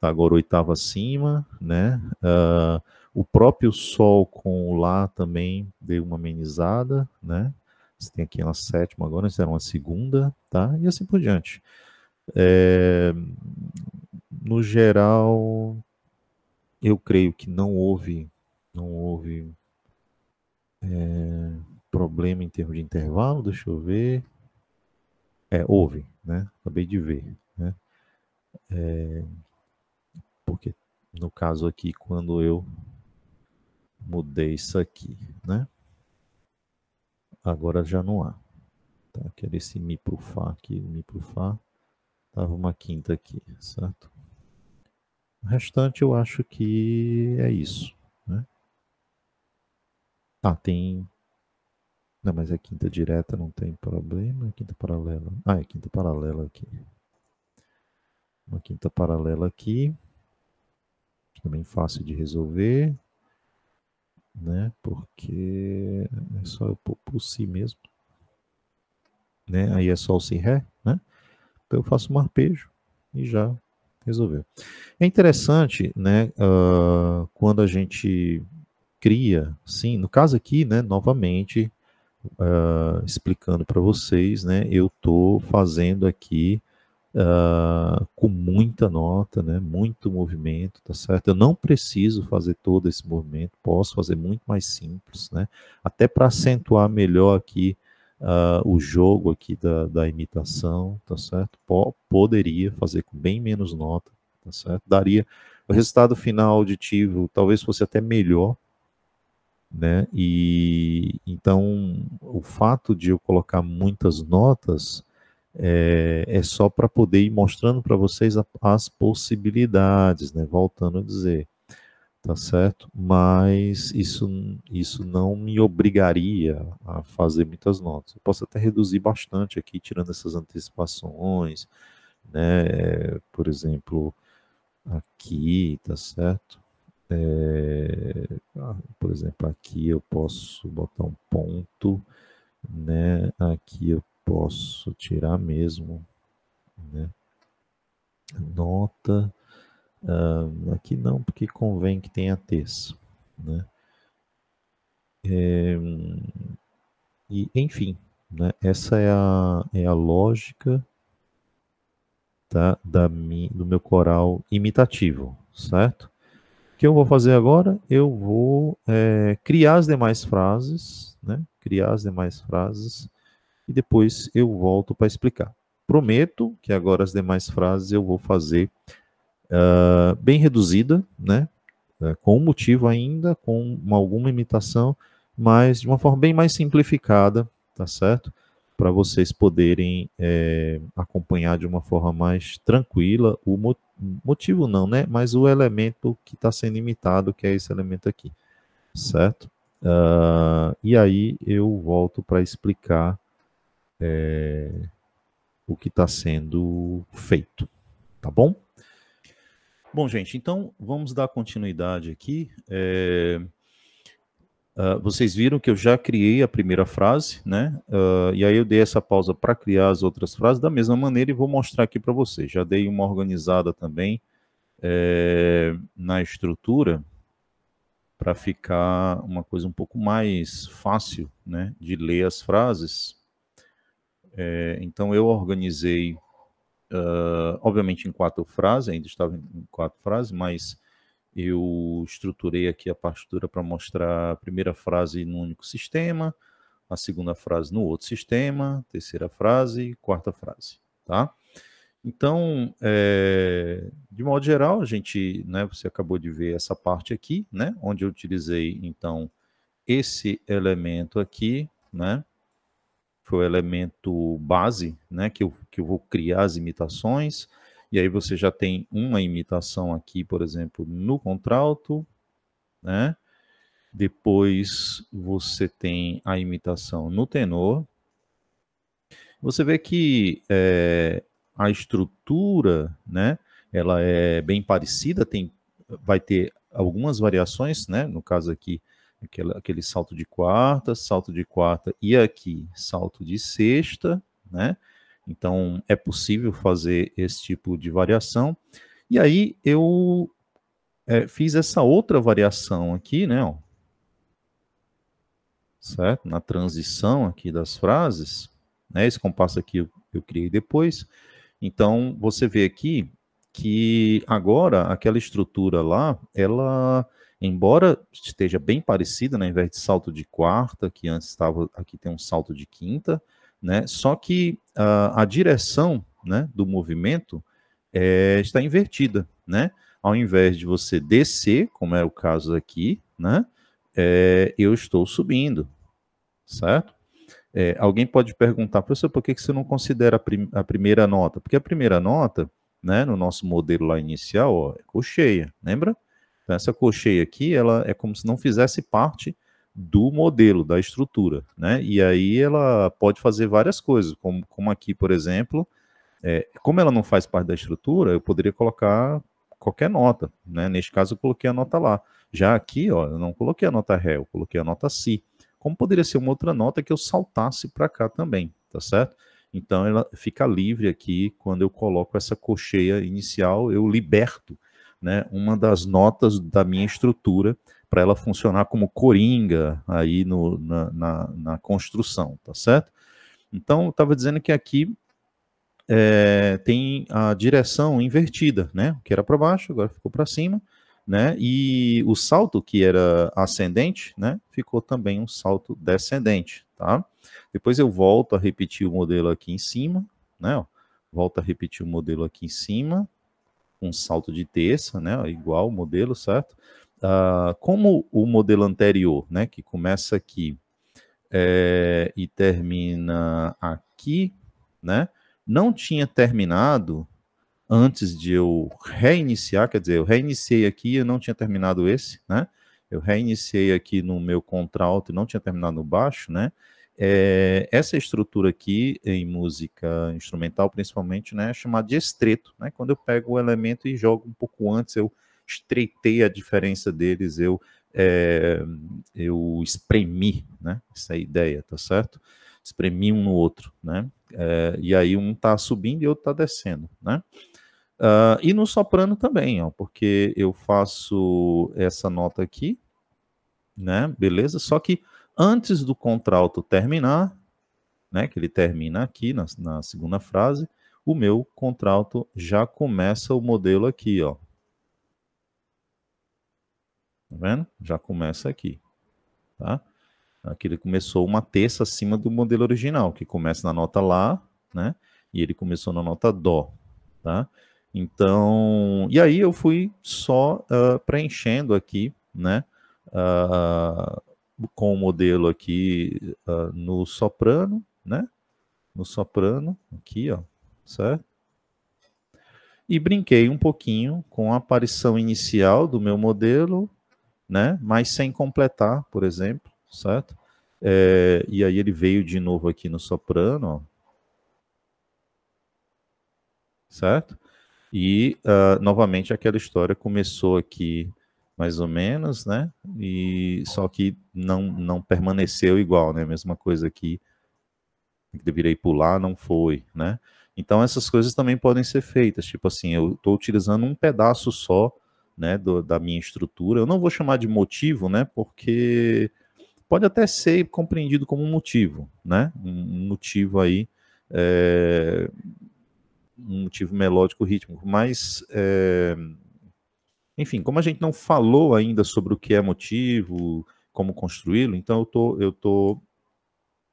tá agora oitava acima, né? Uh, o próprio Sol com o Lá também deu uma amenizada, né? Você tem aqui uma sétima agora, isso era uma segunda, tá? E assim por diante. É, no geral, eu creio que não houve, não houve é, problema em termos de intervalo, deixa eu ver. É, houve, né? Acabei de ver, né? É, porque no caso aqui, quando eu mudei isso aqui, né? Agora já não há. Tá, que esse mi pro fá aqui, mi pro fá. Tá, Tava uma quinta aqui, certo? O restante eu acho que é isso, né? Ah, tem... Não, mas é quinta direta, não tem problema. É quinta paralela. Ah, é quinta paralela aqui. Uma quinta paralela aqui. Também fácil de resolver né? Porque é só por, por si mesmo, né? Aí é só o si ré, né? Então eu faço um arpejo e já resolveu. É interessante, né? Uh, quando a gente cria, sim, no caso aqui, né? Novamente uh, explicando para vocês, né? Eu tô fazendo aqui uh, com muita nota, né? Muito movimento, tá certo? Eu não preciso fazer todo esse movimento, posso fazer muito mais simples, né? Até para acentuar melhor aqui uh, o jogo aqui da, da imitação, tá certo? P poderia fazer com bem menos nota, tá certo? Daria o resultado final auditivo, talvez fosse até melhor, né? E então o fato de eu colocar muitas notas é, é só para poder ir mostrando para vocês a, as possibilidades, né? Voltando a dizer, tá certo? Mas isso, isso não me obrigaria a fazer muitas notas. Eu posso até reduzir bastante aqui, tirando essas antecipações, né? Por exemplo, aqui, tá certo? É, ah, por exemplo, aqui eu posso botar um ponto, né? Aqui eu posso tirar mesmo, né? Nota, uh, aqui não, porque convém que tenha terça, né? É, e, enfim, né? essa é a, é a lógica tá? da, mi, do meu coral imitativo, certo? O que eu vou fazer agora? Eu vou é, criar as demais frases, né? Criar as demais frases e depois eu volto para explicar. Prometo que agora as demais frases eu vou fazer uh, bem reduzida, né? Uh, com um motivo ainda, com uma, alguma imitação, mas de uma forma bem mais simplificada, tá certo? Para vocês poderem é, acompanhar de uma forma mais tranquila o mo motivo, não, né? Mas o elemento que está sendo imitado, que é esse elemento aqui, certo? Uh, e aí eu volto para explicar é, o que está sendo feito, tá bom? Bom, gente, então vamos dar continuidade aqui. É, uh, vocês viram que eu já criei a primeira frase, né? Uh, e aí eu dei essa pausa para criar as outras frases da mesma maneira e vou mostrar aqui para vocês. Já dei uma organizada também é, na estrutura para ficar uma coisa um pouco mais fácil, né? De ler as frases é, então eu organizei, uh, obviamente em quatro frases, ainda estava em quatro frases, mas eu estruturei aqui a partitura para mostrar a primeira frase no único sistema, a segunda frase no outro sistema, terceira frase, quarta frase, tá? Então, é, de modo geral, a gente, né, você acabou de ver essa parte aqui, né, onde eu utilizei, então, esse elemento aqui, né, foi o elemento base, né, que eu, que eu vou criar as imitações, e aí você já tem uma imitação aqui, por exemplo, no contralto, né, depois você tem a imitação no tenor, você vê que é, a estrutura, né, ela é bem parecida, tem, vai ter algumas variações, né, no caso aqui, aquele salto de quarta, salto de quarta e aqui salto de sexta, né? Então é possível fazer esse tipo de variação. E aí eu é, fiz essa outra variação aqui, né? Ó, certo? Na transição aqui das frases, né? Esse compasso aqui eu, eu criei depois. Então você vê aqui que agora aquela estrutura lá, ela embora esteja bem parecida, né, ao invés de salto de quarta, que antes estava, aqui tem um salto de quinta, né, só que a, ah, a direção né, do movimento é, está invertida, né? Ao invés de você descer, como é o caso aqui, né, é, eu estou subindo, certo? É, alguém pode perguntar, professor, por que, que você não considera a, prim a primeira nota? Porque a primeira nota, né, no nosso modelo lá inicial, ó, é cocheia, lembra? Então, essa cocheia aqui, ela é como se não fizesse parte do modelo, da estrutura, né? E aí ela pode fazer várias coisas, como, como aqui, por exemplo, é, como ela não faz parte da estrutura, eu poderia colocar qualquer nota, né? Neste caso, eu coloquei a nota lá. Já aqui, ó, eu não coloquei a nota ré, eu coloquei a nota si. Como poderia ser uma outra nota que eu saltasse para cá também, tá certo? Então, ela fica livre aqui quando eu coloco essa cocheia inicial, eu liberto né, uma das notas da minha estrutura para ela funcionar como coringa aí no, na, na, na construção, tá certo? Então, eu estava dizendo que aqui é, tem a direção invertida, né? O que era para baixo, agora ficou para cima, né? E o salto que era ascendente, né? Ficou também um salto descendente, tá? Depois eu volto a repetir o modelo aqui em cima, né? Volto a repetir o modelo aqui em cima, um salto de terça, né? Igual o modelo, certo? Uh, como o modelo anterior, né? Que começa aqui é, e termina aqui, né? Não tinha terminado antes de eu reiniciar, quer dizer, eu reiniciei aqui eu não tinha terminado esse, né? Eu reiniciei aqui no meu contralto e não tinha terminado no baixo, né? É, essa estrutura aqui em música instrumental, principalmente, né, é chamada de estreito. Né? Quando eu pego o elemento e jogo um pouco antes, eu estreitei a diferença deles, eu, é, eu espremi né? essa é ideia, tá certo? Espremi um no outro, né? Eh, e aí um está subindo e outro está descendo, né? Uh, e no soprano também, ó, porque eu faço essa nota aqui, né? Beleza? Só que antes do contralto terminar, né, que ele termina aqui na, na segunda frase, o meu contralto já começa o modelo aqui, ó. Tá vendo? Já começa aqui, tá? Aqui ele começou uma terça acima do modelo original, que começa na nota Lá, né? E ele começou na nota Dó, tá? Então, e aí eu fui só uh, preenchendo aqui, né? Uh, com o modelo aqui uh, no soprano, né? No soprano, aqui, ó, certo? E brinquei um pouquinho com a aparição inicial do meu modelo, né? Mas sem completar, por exemplo, certo? É, e aí ele veio de novo aqui no soprano, ó, certo? E uh, novamente aquela história começou aqui mais ou menos, né? E só que não não permaneceu igual, né? mesma coisa que deveria pular não foi, né? Então essas coisas também podem ser feitas, tipo assim, eu estou utilizando um pedaço só, né, do, da minha estrutura. Eu não vou chamar de motivo, né? Porque pode até ser compreendido como um motivo, né? Um motivo aí é, um motivo melódico, rítmico, mas é, enfim, como a gente não falou ainda sobre o que é motivo, como construí-lo, então eu tô, eu tô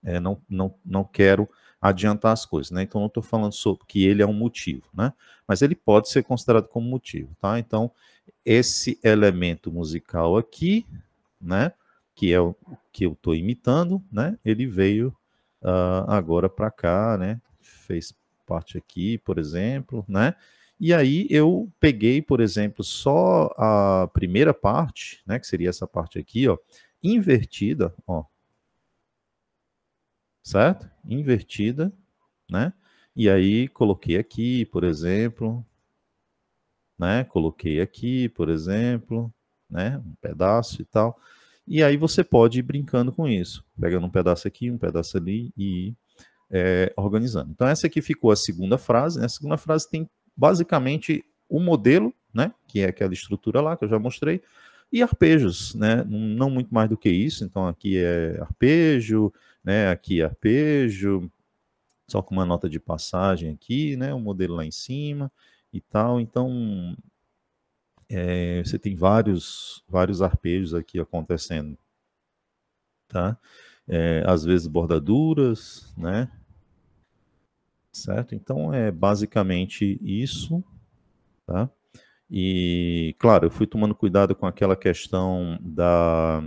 é, não, não, não quero adiantar as coisas, né? Então não estou falando sobre que ele é um motivo, né? Mas ele pode ser considerado como motivo, tá? Então esse elemento musical aqui, né? Que é o que eu estou imitando, né? Ele veio uh, agora para cá, né? Fez parte aqui, por exemplo, né? E aí eu peguei, por exemplo, só a primeira parte, né, que seria essa parte aqui, ó, invertida, ó. Certo? Invertida, né? E aí coloquei aqui, por exemplo, né? Coloquei aqui, por exemplo, né, um pedaço e tal. E aí você pode ir brincando com isso, pegando um pedaço aqui, um pedaço ali e é, organizando. Então, essa aqui ficou a segunda frase. Né? A segunda frase tem basicamente o modelo, né, que é aquela estrutura lá que eu já mostrei, e arpejos, né, não muito mais do que isso. Então aqui é arpejo, né, aqui é arpejo, só com uma nota de passagem aqui, né, o um modelo lá em cima e tal. Então é, você tem vários vários arpejos aqui acontecendo, tá? É, às vezes bordaduras, né? certo? Então é basicamente isso, tá? E claro, eu fui tomando cuidado com aquela questão da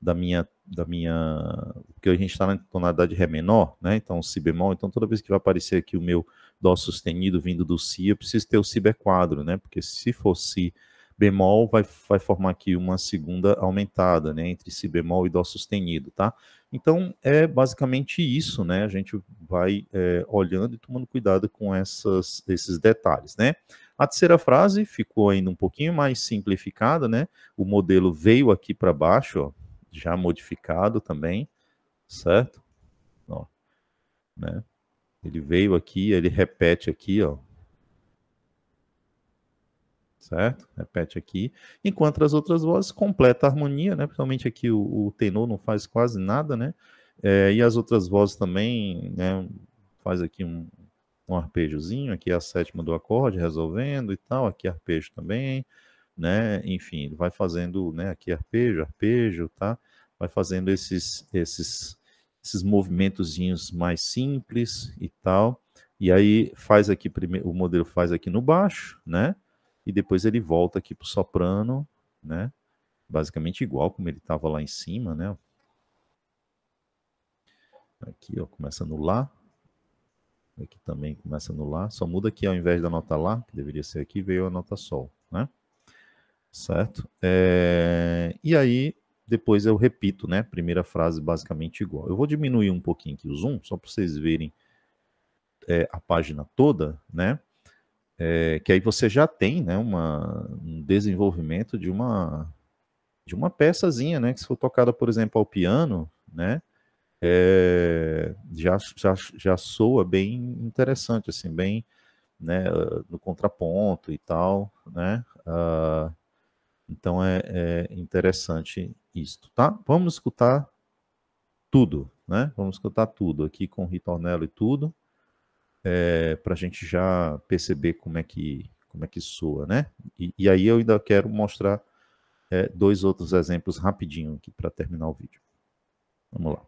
da minha da minha porque a gente está na tonalidade ré menor, né? Então si bemol, então toda vez que vai aparecer aqui o meu dó sustenido vindo do si, eu preciso ter o si quadro, né? Porque se for si bemol vai, vai formar aqui uma segunda aumentada, né, entre si bemol e dó sustenido, tá? Então, é basicamente isso, né? A gente vai é, olhando e tomando cuidado com essas, esses detalhes, né? A terceira frase ficou ainda um pouquinho mais simplificada, né? O modelo veio aqui para baixo, ó, já modificado também, certo? Ó, né? Ele veio aqui, ele repete aqui, ó, certo? Repete aqui. Enquanto as outras vozes completa a harmonia, né? Principalmente aqui o, o tenor não faz quase nada, né? É, e as outras vozes também, né? Faz aqui um, um arpejozinho, aqui é a sétima do acorde resolvendo e tal, aqui arpejo também, né? Enfim, ele vai fazendo, né? Aqui arpejo, arpejo, tá? Vai fazendo esses, esses, esses movimentozinhos mais simples e tal. E aí faz aqui primeiro, o modelo faz aqui no baixo, né? e depois ele volta aqui para o soprano, né? Basicamente igual como ele estava lá em cima, né? Aqui, ó, começa no Lá. Aqui também começa no Lá. Só muda aqui, ao invés da nota Lá, que deveria ser aqui, veio a nota Sol, né? Certo? É... E aí, depois eu repito, né? Primeira frase basicamente igual. Eu vou diminuir um pouquinho aqui o zoom, só para vocês verem é, a página toda, né? é, que aí você já tem né, uma, um desenvolvimento de uma de uma peçazinha, né, que se for tocada, por exemplo, ao piano, né, é, já, já, já soa bem interessante, assim, bem né, no contraponto e tal, né, uh, então é, é interessante isto, tá? Vamos escutar tudo, né, vamos escutar tudo aqui com o Ritornello e tudo é, eh, para a gente já perceber como é que, como é que soa, né? E, e aí eu ainda quero mostrar é, dois outros exemplos rapidinho aqui para terminar o vídeo. Vamos lá.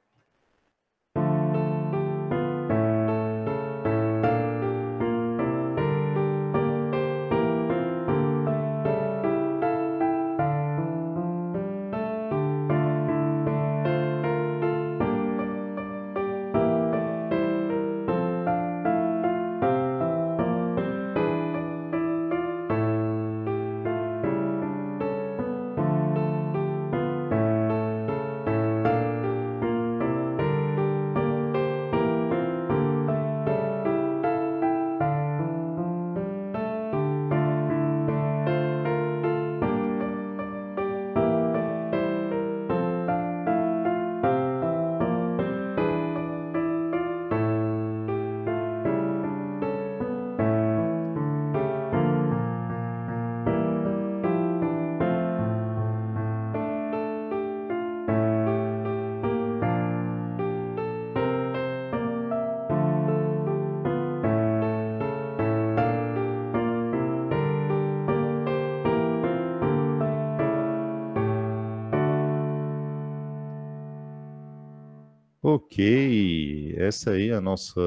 essa aí é a nossa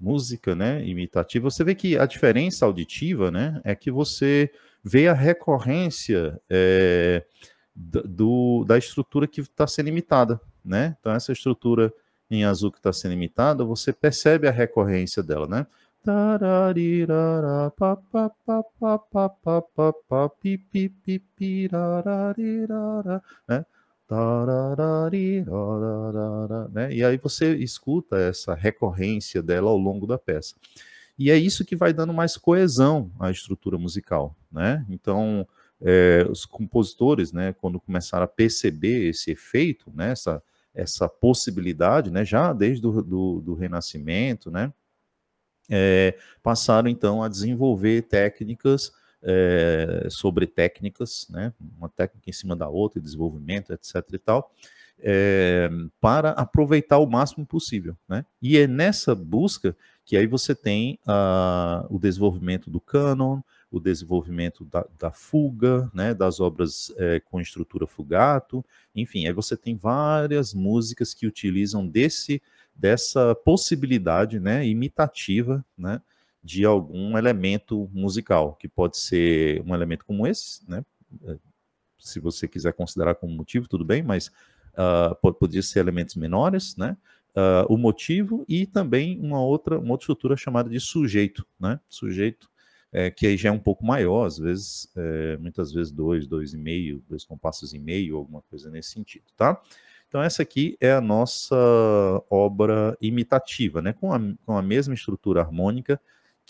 música, né, imitativa. Você vê que a diferença auditiva, né, é que você vê a recorrência é, do, da estrutura que está sendo imitada, né? Então essa estrutura em azul que está sendo imitada, você percebe a recorrência dela, né? né? Né? E aí você escuta essa recorrência dela ao longo da peça. E é isso que vai dando mais coesão à estrutura musical. Né? Então, é, os compositores, né, quando começaram a perceber esse efeito, né, essa, essa possibilidade, né, já desde do, do, do Renascimento, né, é, passaram então a desenvolver técnicas é, sobre técnicas, né, uma técnica em cima da outra, desenvolvimento, etc. e tal, é, para aproveitar o máximo possível. Né? E é nessa busca que aí você tem a o desenvolvimento do canon, o desenvolvimento da, da fuga, né, das obras é, com estrutura fugato, enfim, aí você tem várias músicas que utilizam desse dessa possibilidade, né, imitativa, né, de algum elemento musical, que pode ser um elemento como esse, né? É, se você quiser considerar como motivo, tudo bem, mas uh, ah, pode, podia ser elementos menores, né? Uh, o motivo e também uma outra, uma outra estrutura chamada de sujeito, né? Sujeito, é, que aí já é um pouco maior, às vezes, é, muitas vezes dois, dois e meio, dois compassos e meio, alguma coisa nesse sentido, tá? Então essa aqui é a nossa obra imitativa, né? Com a, com a mesma estrutura harmônica,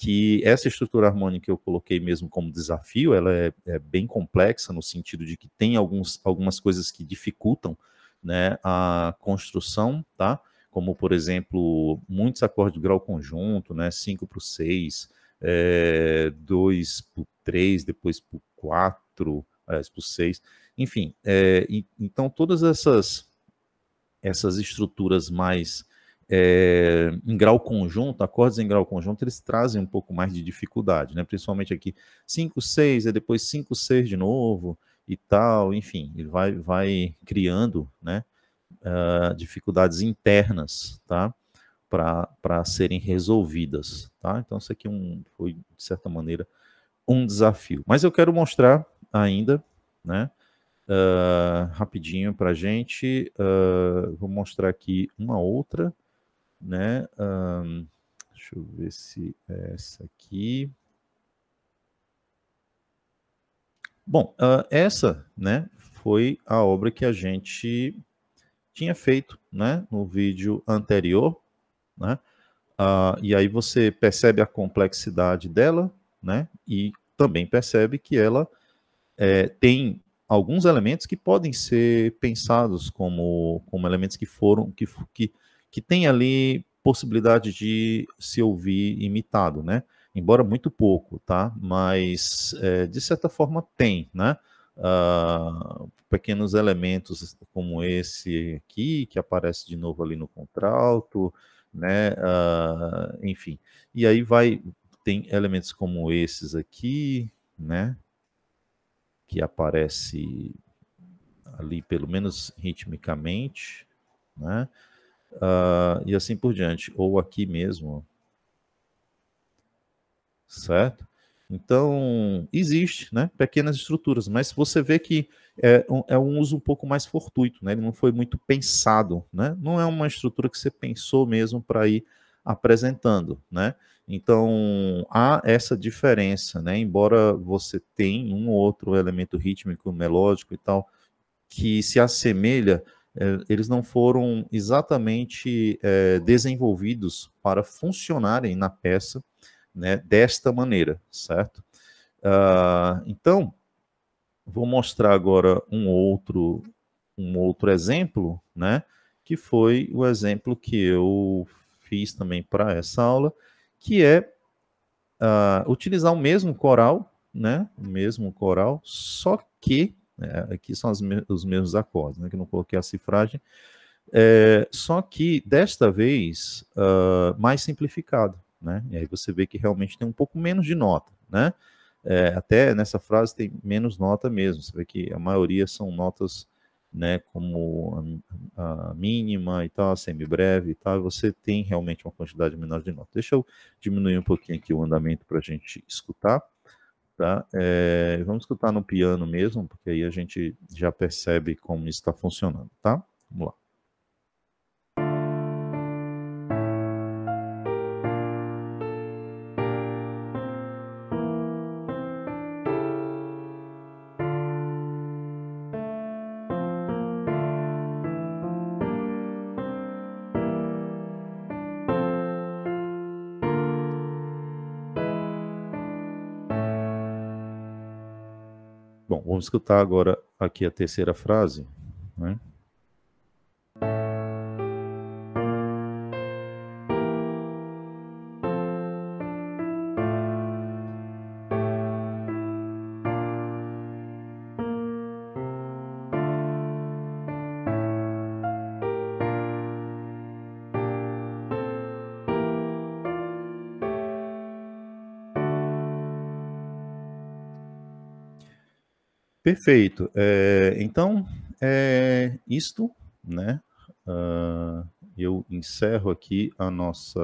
que essa estrutura harmônica que eu coloquei mesmo como desafio, ela é, é, bem complexa no sentido de que tem alguns, algumas coisas que dificultam né, a construção, tá? Como, por exemplo, muitos acordes de grau conjunto, né? 5 para o 6, 2 para o 3, depois para o 4, para o 6, enfim. É, e, então, todas essas, essas estruturas mais é, em grau conjunto, acordes em grau conjunto, eles trazem um pouco mais de dificuldade, né? principalmente aqui 5, 6, e depois 5, 6 de novo e tal, enfim, ele vai, vai criando né, uh, dificuldades internas tá? para serem resolvidas. Tá? Então, isso aqui é um, foi, de certa maneira, um desafio. Mas eu quero mostrar ainda, né? Uh, rapidinho para gente. Uh, vou mostrar aqui uma outra né? Um, deixa eu ver se é essa aqui. Bom, uh, essa, né, foi a obra que a gente tinha feito, né, no vídeo anterior, né? Uh, e aí você percebe a complexidade dela, né? E também percebe que ela é, tem alguns elementos que podem ser pensados como, como elementos que foram que, que que tem ali possibilidade de se ouvir imitado, né? Embora muito pouco, tá? Mas é, de certa forma tem, né? Uh, pequenos elementos como esse aqui, que aparece de novo ali no contralto, né? Uh, enfim. E aí vai, tem elementos como esses aqui, né? Que aparece ali pelo menos ritmicamente, né? uh, e assim por diante, ou aqui mesmo. Certo? Então, existe, né? Pequenas estruturas, mas você vê que é um, é um, uso um pouco mais fortuito, né? Ele não foi muito pensado, né? Não é uma estrutura que você pensou mesmo para ir apresentando, né? Então, há essa diferença, né? Embora você tenha um ou outro elemento rítmico, melódico e tal, que se assemelha é, eles não foram exatamente é, desenvolvidos para funcionarem na peça né, desta maneira, certo? Uh, então, vou mostrar agora um outro, um outro exemplo, né, que foi o exemplo que eu fiz também para essa aula, que é uh, utilizar o mesmo coral, né, o mesmo coral, só que é, aqui são me os mesmos acordes, né, que não coloquei a cifragem. É, só que, desta vez, uh, mais simplificado. Né? E aí você vê que realmente tem um pouco menos de nota. Né? É, até nessa frase tem menos nota mesmo. Você vê que a maioria são notas né, como a, a mínima e tal, semibreve e tal, você tem realmente uma quantidade menor de nota Deixa eu diminuir um pouquinho aqui o andamento para a gente escutar. Tá? É, vamos escutar no piano mesmo, porque aí a gente já percebe como isso está funcionando, tá? Vamos lá. Vamos escutar agora aqui a terceira frase, né? Perfeito. É, então, é isto, né? Uh, eu encerro aqui a nossa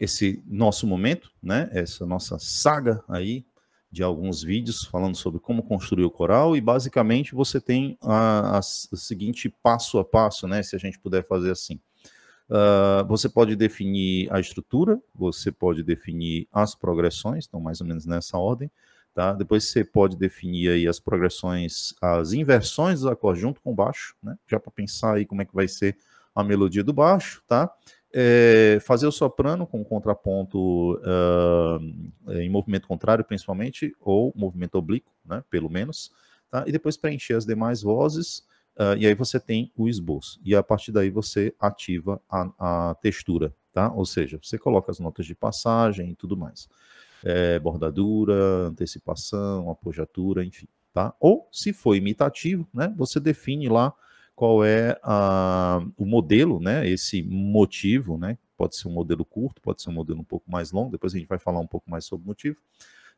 esse nosso momento, né? Essa nossa saga aí de alguns vídeos falando sobre como construir o coral e basicamente você tem a, a, a seguinte passo a passo, né? Se a gente puder fazer assim, uh, você pode definir a estrutura, você pode definir as progressões, então mais ou menos nessa ordem. Tá? Depois você pode definir aí as progressões, as inversões dos acordes junto com o baixo, né? já para pensar aí como é que vai ser a melodia do baixo, tá? É, fazer o soprano com contraponto uh, em movimento contrário, principalmente, ou movimento oblíquo, né, pelo menos, tá? e depois preencher as demais vozes, uh, e aí você tem o esboço. E a partir daí você ativa a, a, textura, tá? ou seja, você coloca as notas de passagem e tudo mais é, bordadura, antecipação, apojatura, enfim, tá? Ou se for imitativo, né, você define lá qual é a, o modelo, né, esse motivo, né, pode ser um modelo curto, pode ser um modelo um pouco mais longo, depois a gente vai falar um pouco mais sobre o motivo,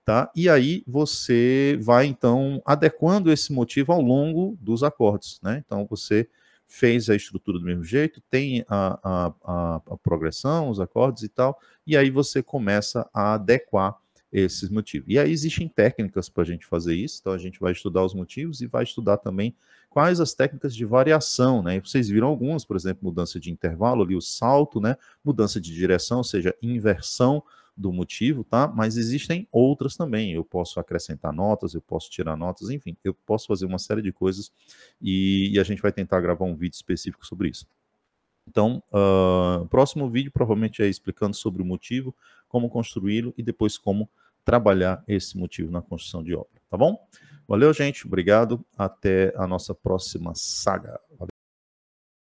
tá? E aí você vai, então, adequando esse motivo ao longo dos acordes, né? Então, você fez a estrutura do mesmo jeito, tem a, a, a, progressão, os acordes e tal, e aí você começa a adequar esses motivos. E aí existem técnicas para a gente fazer isso, então a gente vai estudar os motivos e vai estudar também quais as técnicas de variação, né? E vocês viram algumas, por exemplo, mudança de intervalo ali, o salto, né? Mudança de direção, ou seja, inversão, do motivo, tá? Mas existem outras também. Eu posso acrescentar notas, eu posso tirar notas, enfim, eu posso fazer uma série de coisas e, e a gente vai tentar gravar um vídeo específico sobre isso. Então, uh, próximo vídeo provavelmente é explicando sobre o motivo, como construí-lo e depois como trabalhar esse motivo na construção de obra, tá bom? Valeu, gente, obrigado. Até a nossa próxima saga.